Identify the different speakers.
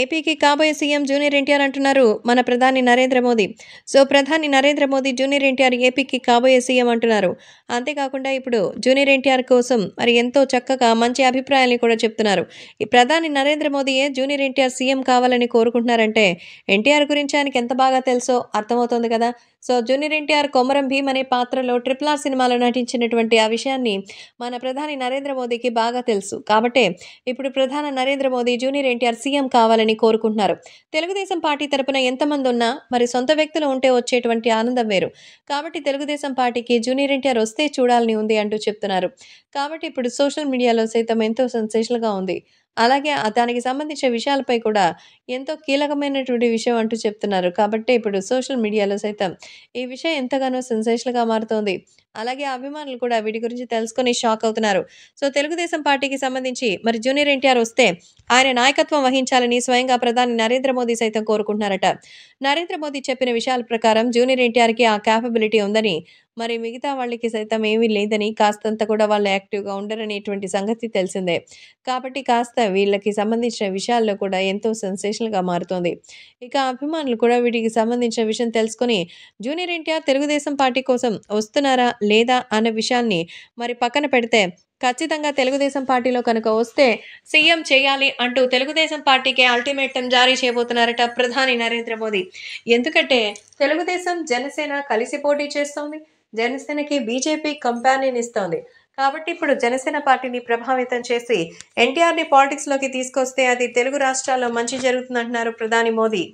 Speaker 1: ఏపీకి కాబోయే CM junior NTR అంటున్నారు మన ప్రధాని నరేంద్ర మోదీ సో ప్రధాని నరేంద్ర మోదీ జూనియర్ ఎన్టీఆర్ ఏపీకి కాబోయే సీఎం అంటున్నారు అంతేకాకుండా ఇప్పుడు జూనియర్ ఎన్టీఆర్ కోసం మరి ఎంతో చక్కగా మంచి అభిప్రాయాన్ని కూడా చెప్తున్నారు ఈ ప్రధాని నరేంద్ర మోదీయే జూనియర్ ఎన్టీఆర్ సీఎం కావాలని కోరుకుంటున్నారంటే ఎన్టీఆర్ గురించి ఆయనకి ఎంత బాగా తెలుసో అర్థమవుతుంది కదా సో జూనియర్ ఎన్టీఆర్ కొమరం భీమ్ అనే పాత్రలో ట్రిపుల్ ఆర్ సినిమాలో నటించినటువంటి ఆ విషయాన్ని మన ప్రధాని నరేంద్ర మోదీకి బాగా తెలుసు కాబట్టే ఇప్పుడు ప్రధాని నరేంద్ర మోదీ జూనియర్ ఎన్టీఆర్ సీఎం కావాలి కావాలని కోరుకుంటున్నారు తెలుగుదేశం పార్టీ తరపున ఎంతమంది ఉన్నా మరి సొంత వ్యక్తులు ఉంటే వచ్చేటువంటి ఆనందం వేరు కాబట్టి తెలుగుదేశం పార్టీకి జూనియర్ ఎన్టీఆర్ వస్తే చూడాలని ఉంది అంటూ చెప్తున్నారు కాబట్టి ఇప్పుడు సోషల్ మీడియాలో సైతం ఎంతో సెన్సేషన్గా ఉంది అలాగే దానికి సంబంధించిన విషయాలపై కూడా ఎంతో కీలకమైనటువంటి విషయం అంటూ చెప్తున్నారు కాబట్టి ఇప్పుడు సోషల్ మీడియాలో సైతం ఈ విషయం ఎంతగానో సెన్సేషన్గా మారుతోంది అలాగే అభిమానులు కూడా వీటి గురించి తెలుసుకొని షాక్ అవుతున్నారు సో తెలుగుదేశం పార్టీకి సంబంధించి మరి జూనియర్ ఎన్టీఆర్ వస్తే ఆయన నాయకత్వం వహించాలని స్వయంగా ప్రధాని నరేంద్ర మోదీ సైతం కోరుకుంటున్నారట నరేంద్ర మోదీ చెప్పిన విషయాల ప్రకారం జూనియర్ ఎన్టీఆర్కి ఆ క్యాపబిలిటీ ఉందని మరి మిగతా వాళ్ళకి సైతం ఏమీ లేదని కాస్తంత కూడా వాళ్ళు యాక్టివ్గా ఉండరనేటువంటి సంగతి తెలిసిందే కాబట్టి కాస్త వీళ్ళకి సంబంధించిన విషయాల్లో కూడా ఎంతో సెన్సేషన్గా మారుతోంది ఇక అభిమానులు కూడా వీటికి సంబంధించిన విషయం తెలుసుకొని జూనియర్ ఎన్టీఆర్ తెలుగుదేశం పార్టీ కోసం వస్తున్నారా లేదా అనే విషయాన్ని మరి పక్కన పెడితే ఖచ్చితంగా తెలుగుదేశం పార్టీలో కనుక వస్తే సీఎం చేయాలి అంటూ తెలుగుదేశం పార్టీకి అల్టిమేటం జారీ చేయబోతున్నారట ప్రధాని నరేంద్ర మోదీ ఎందుకంటే తెలుగుదేశం జనసేన కలిసి పోటీ చేస్తోంది జనసేనకి బీజేపీ ఇస్తోంది కాబట్టి ఇప్పుడు జనసేన పార్టీని ప్రభావితం చేసి ఎన్టీఆర్ని పాలిటిక్స్లోకి తీసుకొస్తే అది తెలుగు రాష్ట్రాల్లో మంచి జరుగుతుందంటున్నారు ప్రధాని మోదీ